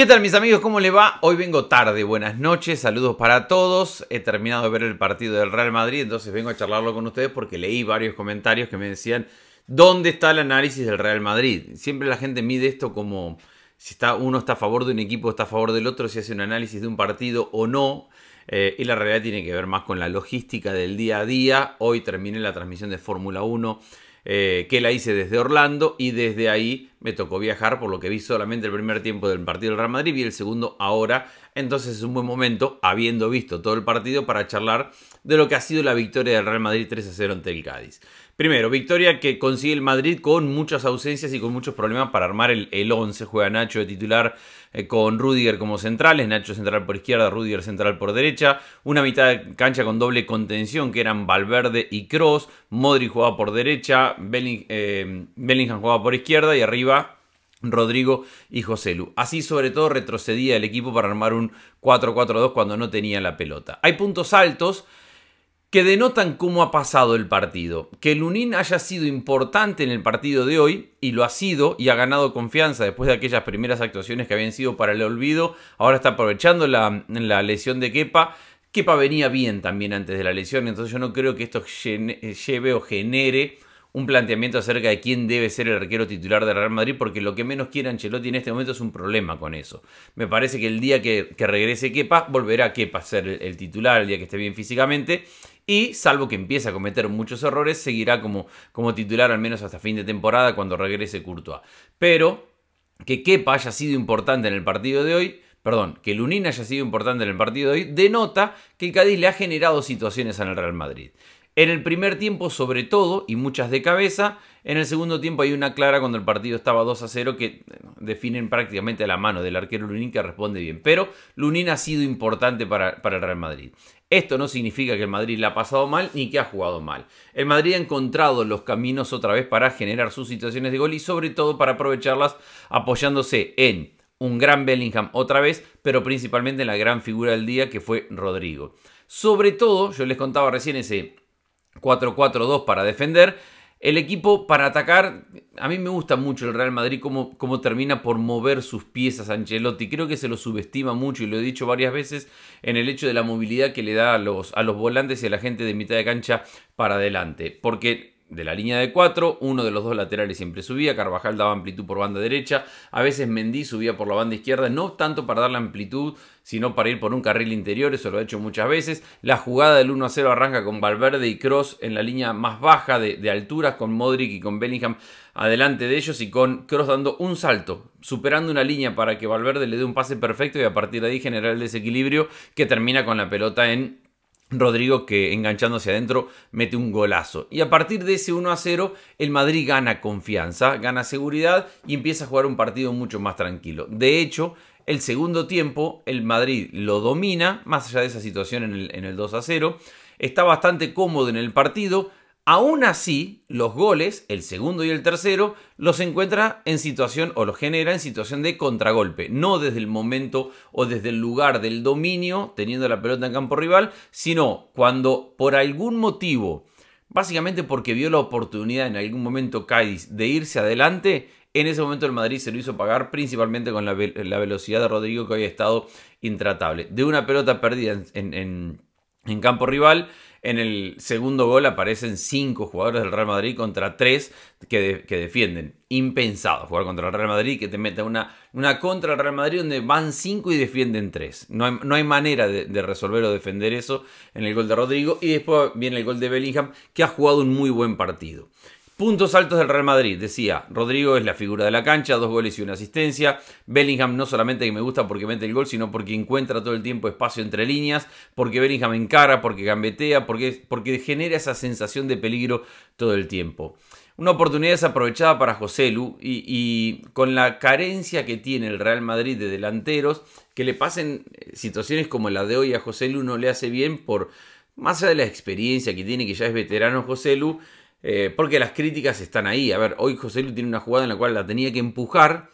¿Qué tal mis amigos? ¿Cómo le va? Hoy vengo tarde, buenas noches, saludos para todos. He terminado de ver el partido del Real Madrid, entonces vengo a charlarlo con ustedes porque leí varios comentarios que me decían, ¿dónde está el análisis del Real Madrid? Siempre la gente mide esto como si está, uno está a favor de un equipo, está a favor del otro, si hace un análisis de un partido o no. Eh, y la realidad tiene que ver más con la logística del día a día. Hoy terminé la transmisión de Fórmula 1 eh, que la hice desde Orlando y desde ahí me tocó viajar, por lo que vi solamente el primer tiempo del partido del Real Madrid y el segundo ahora entonces es un buen momento, habiendo visto todo el partido, para charlar de lo que ha sido la victoria del Real Madrid 3 0 ante el Cádiz. Primero, victoria que consigue el Madrid con muchas ausencias y con muchos problemas para armar el, el 11. Juega Nacho de titular eh, con Rudiger como centrales, Nacho central por izquierda, Rudiger central por derecha. Una mitad de cancha con doble contención que eran Valverde y Cross. Modri jugaba por derecha, eh, Bellingham jugaba por izquierda y arriba Rodrigo y Lu. Así sobre todo retrocedía el equipo para armar un 4-4-2 cuando no tenía la pelota. Hay puntos altos que denotan cómo ha pasado el partido. Que Lunin haya sido importante en el partido de hoy, y lo ha sido, y ha ganado confianza después de aquellas primeras actuaciones que habían sido para el olvido, ahora está aprovechando la, la lesión de Kepa, Kepa venía bien también antes de la lesión, entonces yo no creo que esto lleve o genere un planteamiento acerca de quién debe ser el arquero titular del Real Madrid, porque lo que menos quiere Ancelotti en este momento es un problema con eso. Me parece que el día que, regrese Kepa, volverá Kepa a ser el, titular, el día que esté bien físicamente, y salvo que empiece a cometer muchos errores, seguirá como, como titular al menos hasta fin de temporada cuando regrese Courtois. Pero que Kepa haya sido importante en el partido de hoy, perdón, que Lunin haya sido importante en el partido de hoy, denota que el Cádiz le ha generado situaciones en Real Madrid. En el primer tiempo, sobre todo, y muchas de cabeza. En el segundo tiempo hay una clara cuando el partido estaba 2 a 0 que definen prácticamente a la mano del arquero Lunin que responde bien. Pero Lunin ha sido importante para, para el Real Madrid. Esto no significa que el Madrid le ha pasado mal ni que ha jugado mal. El Madrid ha encontrado los caminos otra vez para generar sus situaciones de gol y sobre todo para aprovecharlas apoyándose en un gran Bellingham otra vez, pero principalmente en la gran figura del día que fue Rodrigo. Sobre todo, yo les contaba recién ese 4-4-2 para defender. El equipo para atacar, a mí me gusta mucho el Real Madrid, cómo, termina por mover sus piezas Ancelotti. Creo que se lo subestima mucho y lo he dicho varias veces en el hecho de la movilidad que le da a los, a los volantes y a la gente de mitad de cancha para adelante. Porque de la línea de 4, uno de los dos laterales siempre subía, Carvajal daba amplitud por banda derecha, a veces Mendy subía por la banda izquierda, no tanto para dar la amplitud, sino para ir por un carril interior, eso lo ha hecho muchas veces. La jugada del 1 a 0 arranca con Valverde y Cross en la línea más baja de, de alturas, con Modric y con Bellingham adelante de ellos y con Cross dando un salto, superando una línea para que Valverde le dé un pase perfecto y a partir de ahí generar el desequilibrio que termina con la pelota en Rodrigo que enganchándose adentro mete un golazo. Y a partir de ese 1 a 0, el Madrid gana confianza, gana seguridad y empieza a jugar un partido mucho más tranquilo. De hecho, el segundo tiempo, el Madrid lo domina, más allá de esa situación en el, en el 2 a 0, está bastante cómodo en el partido, Aún así, los goles, el segundo y el tercero, los encuentra en situación o los genera en situación de contragolpe, no desde el momento o desde el lugar del dominio, teniendo la pelota en campo rival, sino cuando por algún motivo, básicamente porque vio la oportunidad en algún momento Cádiz de irse adelante, en ese momento el Madrid se lo hizo pagar principalmente con la, velocidad de Rodrigo que había estado intratable. De una pelota perdida en campo rival, en el segundo gol aparecen cinco jugadores del Real Madrid contra tres que, defienden. Impensado jugar contra el Real Madrid, que te meta una, una contra el Real Madrid donde van cinco y defienden tres. No hay, manera de, de, resolver o defender eso en el gol de Rodrigo. Y después viene el gol de Bellingham, que ha jugado un muy buen partido. Puntos altos del Real Madrid, decía, Rodrigo es la figura de la cancha, dos goles y una asistencia. Bellingham no solamente que me gusta porque mete el gol, sino porque encuentra todo el tiempo espacio entre líneas, porque Bellingham encara, porque gambetea, porque, porque genera esa sensación de peligro todo el tiempo. Una oportunidad desaprovechada para José Lu y, y con la carencia que tiene el Real Madrid de delanteros, que le pasen eh, situaciones como la de hoy a José Lu no le hace bien por, más allá de la experiencia que tiene, que ya es veterano José Lu, eh, porque las críticas están ahí. A ver, hoy José Lu tiene una jugada en la cual la tenía que empujar.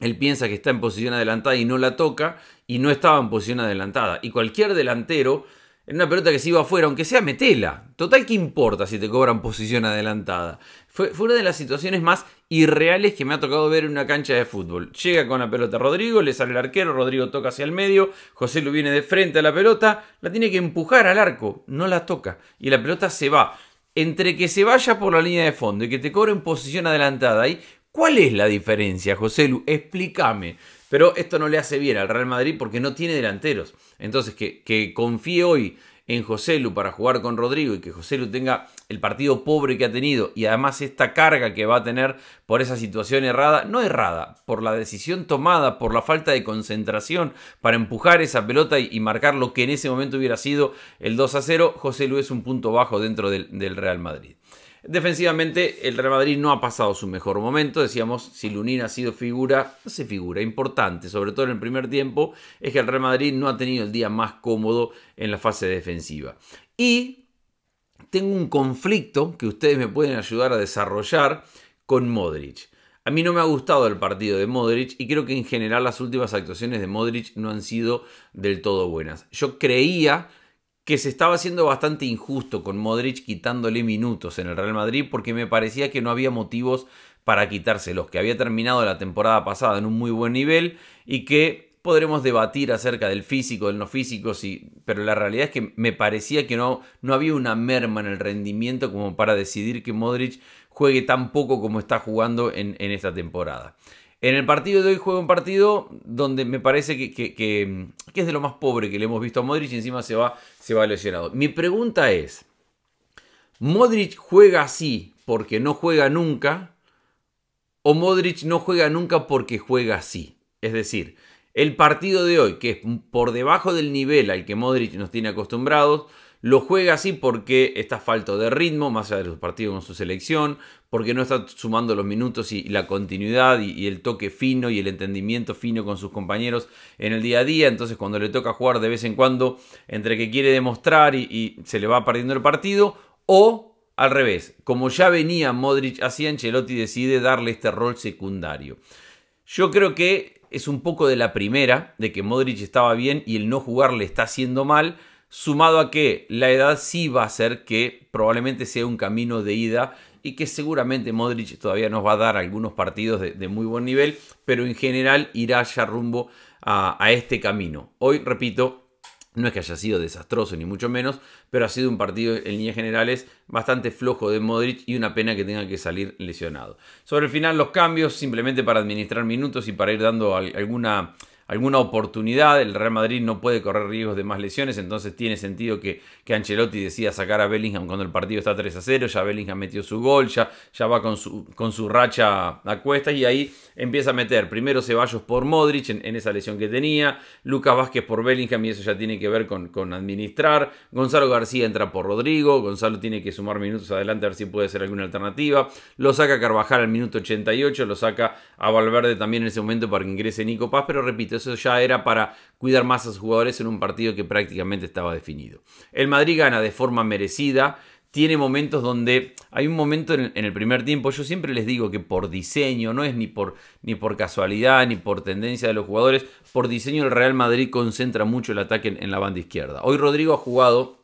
Él piensa que está en posición adelantada y no la toca. Y no estaba en posición adelantada. Y cualquier delantero, en una pelota que se iba afuera, aunque sea metela. Total, que importa si te cobran posición adelantada? Fue, una de las situaciones más irreales que me ha tocado ver en una cancha de fútbol. Llega con la pelota Rodrigo, le sale el arquero, Rodrigo toca hacia el medio, José Lu viene de frente a la pelota, la tiene que empujar al arco, no la toca. Y la pelota se va entre que se vaya por la línea de fondo y que te en posición adelantada ahí, ¿cuál es la diferencia, José Lu? Explícame. Pero esto no le hace bien al Real Madrid porque no tiene delanteros. Entonces, que confíe hoy en Lu para jugar con Rodrigo y que José Lu tenga el partido pobre que ha tenido y además esta carga que va a tener por esa situación errada, no errada, por la decisión tomada, por la falta de concentración para empujar esa pelota y, marcar lo que en ese momento hubiera sido el 2 a 0, Lu es un punto bajo dentro del Real Madrid. Defensivamente, el Real Madrid no ha pasado su mejor momento. Decíamos, si Lunin ha sido figura, no figura importante, sobre todo en el primer tiempo, es que el Real Madrid no ha tenido el día más cómodo en la fase defensiva. Y tengo un conflicto que ustedes me pueden ayudar a desarrollar con Modric. A mí no me ha gustado el partido de Modric y creo que en general las últimas actuaciones de Modric no han sido del todo buenas. Yo creía que se estaba haciendo bastante injusto con Modric quitándole minutos en el Real Madrid porque me parecía que no había motivos para quitárselos, que había terminado la temporada pasada en un muy buen nivel y que podremos debatir acerca del físico, del no físico, sí, pero la realidad es que me parecía que no, no había una merma en el rendimiento como para decidir que Modric juegue tan poco como está jugando en, esta temporada. En el partido de hoy juego un partido donde me parece que, que es de lo más pobre que le hemos visto a Modric y encima se va, se va lesionado. Mi pregunta es, ¿Modric juega así porque no juega nunca? ¿O Modric no juega nunca porque juega así? Es decir, el partido de hoy, que es por debajo del nivel al que Modric nos tiene acostumbrados, lo juega así porque está falto de ritmo, más allá de los partidos con su selección, porque no está sumando los minutos y, la continuidad y, el toque fino y el entendimiento fino con sus compañeros en el día a día. Entonces cuando le toca jugar de vez en cuando entre que quiere demostrar y, y se le va perdiendo el partido o al revés, como ya venía Modric así, Ancelotti decide darle este rol secundario. Yo creo que es un poco de la primera, de que Modric estaba bien y el no jugar le está haciendo mal, sumado a que la edad sí va a hacer que probablemente sea un camino de ida y que seguramente Modric todavía nos va a dar algunos partidos de, muy buen nivel, pero en general irá ya rumbo a, a este camino. Hoy, repito, no es que haya sido desastroso, ni mucho menos, pero ha sido un partido en líneas generales bastante flojo de Modric y una pena que tenga que salir lesionado. Sobre el final, los cambios, simplemente para administrar minutos y para ir dando alguna alguna oportunidad. El Real Madrid no puede correr riesgos de más lesiones, entonces tiene sentido que, que Ancelotti decida sacar a Bellingham cuando el partido está 3 a 0. Ya Bellingham metió su gol, ya, va con su, con su racha a cuestas y ahí empieza a meter primero Ceballos por Modric en, esa lesión que tenía, Lucas Vázquez por Bellingham y eso ya tiene que ver con, con administrar. Gonzalo García entra por Rodrigo, Gonzalo tiene que sumar minutos adelante a ver si puede ser alguna alternativa. Lo saca Carvajal al minuto 88, lo saca a Valverde también en ese momento para que ingrese Nico Paz, pero repito, eso ya era para cuidar más a sus jugadores en un partido que prácticamente estaba definido. El Madrid gana de forma merecida, tiene momentos donde hay un momento en, el primer tiempo, yo siempre les digo que por diseño, no es ni por, ni por casualidad, ni por tendencia de los jugadores, por diseño el Real Madrid concentra mucho el ataque en, la banda izquierda. Hoy Rodrigo ha jugado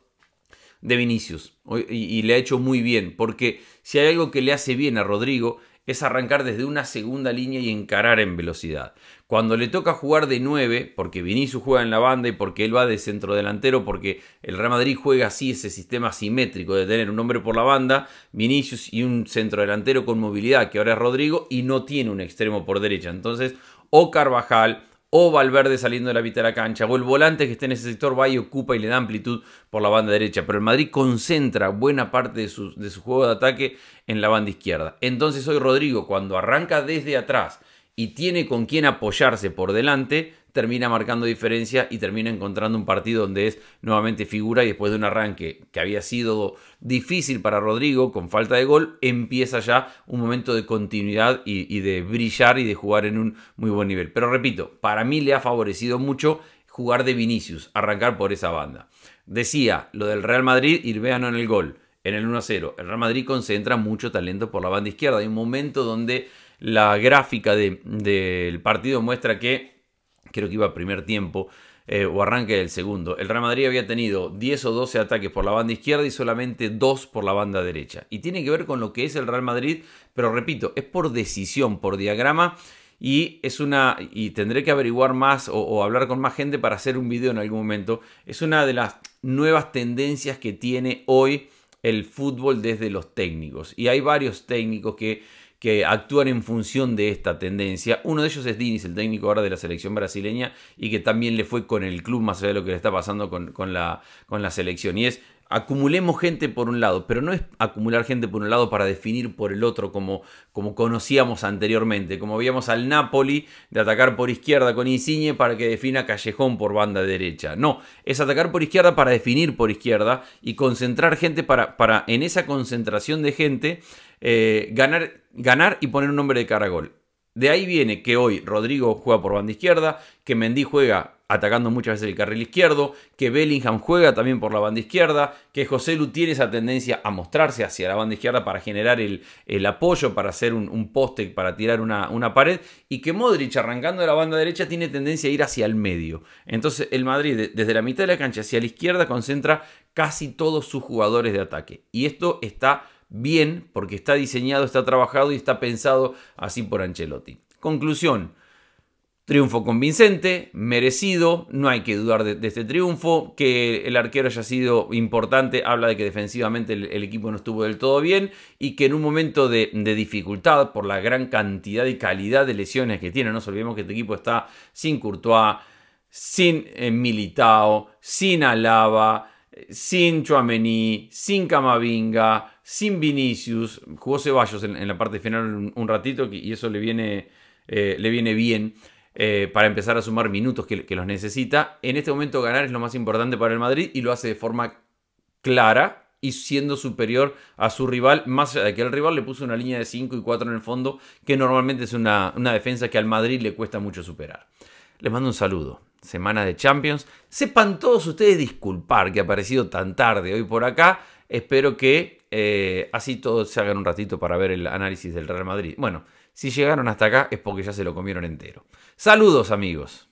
de Vinicius y le ha hecho muy bien, porque si hay algo que le hace bien a Rodrigo es arrancar desde una segunda línea y encarar en velocidad. Cuando le toca jugar de 9, porque Vinicius juega en la banda y porque él va de centro delantero, porque el Real Madrid juega así ese sistema simétrico de tener un hombre por la banda, Vinicius y un centro delantero con movilidad, que ahora es Rodrigo, y no tiene un extremo por derecha. Entonces, o Carvajal o Valverde saliendo de la mitad de la cancha, o el volante que esté en ese sector va y ocupa y le da amplitud por la banda derecha. Pero el Madrid concentra buena parte de su, de su juego de ataque en la banda izquierda. Entonces hoy Rodrigo, cuando arranca desde atrás, y tiene con quién apoyarse por delante, termina marcando diferencia y termina encontrando un partido donde es nuevamente figura y después de un arranque que había sido difícil para Rodrigo con falta de gol, empieza ya un momento de continuidad y, de brillar y de jugar en un muy buen nivel. Pero repito, para mí le ha favorecido mucho jugar de Vinicius, arrancar por esa banda. Decía lo del Real Madrid, Irveano en el gol, en el 1-0. El Real Madrid concentra mucho talento por la banda izquierda. Hay un momento donde la gráfica del partido muestra que, creo que iba a primer tiempo, eh, o arranque del segundo. El Real Madrid había tenido 10 o 12 ataques por la banda izquierda y solamente 2 por la banda derecha. Y tiene que ver con lo que es el Real Madrid, pero repito, es por decisión, por diagrama. Y es una. Y tendré que averiguar más o hablar con más gente para hacer un video en algún momento. Es una de las nuevas tendencias que tiene hoy el fútbol desde los técnicos. Y hay varios técnicos que que actúan en función de esta tendencia. Uno de ellos es Dinis, el técnico ahora de la selección brasileña y que también le fue con el club, más allá de lo que le está pasando con, la, con la selección. Y es acumulemos gente por un lado, pero no es acumular gente por un lado para definir por el otro como, como conocíamos anteriormente, como veíamos al Napoli de atacar por izquierda con Insigne para que defina Callejón por banda derecha. No, es atacar por izquierda para definir por izquierda y concentrar gente para, para en esa concentración de gente eh, ganar, ganar y poner un nombre de cara a gol. De ahí viene que hoy Rodrigo juega por banda izquierda, que Mendy juega atacando muchas veces el carril izquierdo, que Bellingham juega también por la banda izquierda, que José Lu tiene esa tendencia a mostrarse hacia la banda izquierda para generar el, apoyo, para hacer un, poste, para tirar una, una, pared, y que Modric arrancando de la banda derecha tiene tendencia a ir hacia el medio. Entonces el Madrid desde la mitad de la cancha hacia la izquierda concentra casi todos sus jugadores de ataque. Y esto está bien porque está diseñado, está trabajado y está pensado así por Ancelotti. Conclusión. Triunfo convincente, merecido, no hay que dudar de, este triunfo. Que el arquero haya sido importante habla de que defensivamente el, equipo no estuvo del todo bien y que en un momento de, dificultad por la gran cantidad y calidad de lesiones que tiene, no nos olvidemos que este equipo está sin Courtois, sin eh, Militao, sin Alaba, sin Chuamení, sin Camavinga, sin Vinicius. Jugó Ceballos en, la parte final un, ratito y eso le viene, eh, le viene bien. Eh, para empezar a sumar minutos que, los necesita. En este momento ganar es lo más importante para el Madrid y lo hace de forma clara, y siendo superior a su rival, más allá de que el rival le puso una línea de 5 y 4 en el fondo, que normalmente es una, defensa que al Madrid le cuesta mucho superar. Les mando un saludo. Semana de Champions. Sepan todos ustedes disculpar que ha aparecido tan tarde hoy por acá. Espero que eh, así todos se hagan un ratito para ver el análisis del Real Madrid. Bueno, si llegaron hasta acá es porque ya se lo comieron entero. Saludos amigos.